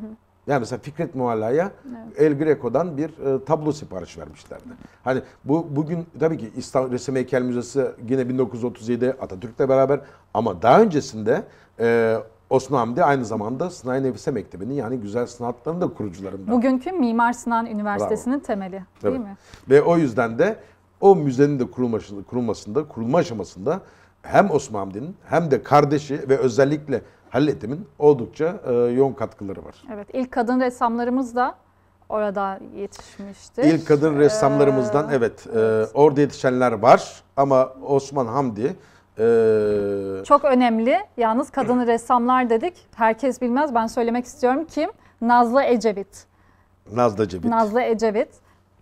Speaker 2: Yani mesela Fikret Mualla'ya evet. El Greco'dan bir e, tablo sipariş vermişlerdi. Evet. Hani bu bugün tabii ki İstanbul Resim Heykel Müzesi yine 1937 Atatürk'le beraber ama daha öncesinde e, Osman Hamdi aynı zamanda Sınai Nefise Mektebi'nin yani güzel sanatların da kurucularından.
Speaker 1: Bugünkü Mimar Sinan Üniversitesi'nin Bravo. temeli değil evet. mi?
Speaker 2: Ve o yüzden de o müzenin de kurulmasında, kurulmasında kurulma aşamasında hem Osman Hamdi'nin hem de kardeşi ve özellikle Halil Ethem'in oldukça e, yoğun katkıları var.
Speaker 1: Evet ilk kadın ressamlarımız da orada yetişmiştir. İlk kadın ee, ressamlarımızdan ee, evet,
Speaker 2: e, evet. orada yetişenler var ama Osman Hamdi ee... Çok
Speaker 1: önemli. Yalnız kadın ressamlar dedik. Herkes bilmez. Ben söylemek istiyorum. Kim? Nazlı Ecevit. Nazlı Ecevit. Nazlı Ecevit.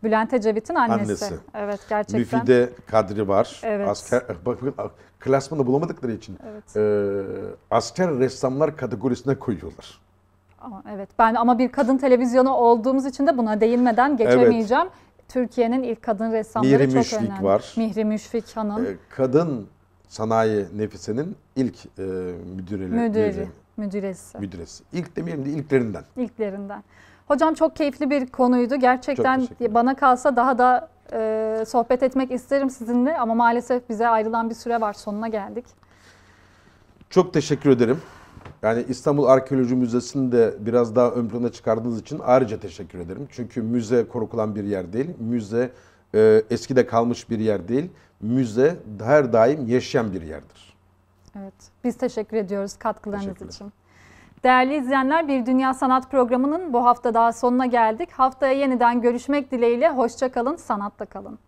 Speaker 1: Bülent Ecevit'in annesi. annesi. Evet gerçekten. Müfide
Speaker 2: Kadri var. Evet. Asker, bakın klasmanı bulamadıkları için evet. e, asker ressamlar kategorisine koyuyorlar.
Speaker 1: evet ben ama bir kadın televizyonu olduğumuz için de buna değinmeden geçemeyeceğim. Evet. Türkiye'nin ilk kadın ressamları Mihri çok Müşfik önemli. var. Mihri Müşfik Hanım. E, ee,
Speaker 2: kadın sanayi nefisinin ilk e, müdüreli, müdürü,
Speaker 1: müdüresi.
Speaker 2: müdüresi. İlk demeyelim de ilklerinden.
Speaker 1: İlklerinden. Hocam çok keyifli bir konuydu. Gerçekten bana kalsa daha da e, sohbet etmek isterim sizinle ama maalesef bize ayrılan bir süre var. Sonuna geldik.
Speaker 2: Çok teşekkür ederim. Yani İstanbul Arkeoloji Müzesi'ni de biraz daha ön plana çıkardığınız için ayrıca teşekkür ederim. Çünkü müze korkulan bir yer değil. Müze e, eskide kalmış bir yer değil müze her daim yaşayan bir yerdir.
Speaker 1: Evet, biz teşekkür ediyoruz katkılarınız için. Değerli izleyenler, Bir Dünya Sanat programının bu hafta daha sonuna geldik. Haftaya yeniden görüşmek dileğiyle, hoşçakalın, sanatta kalın.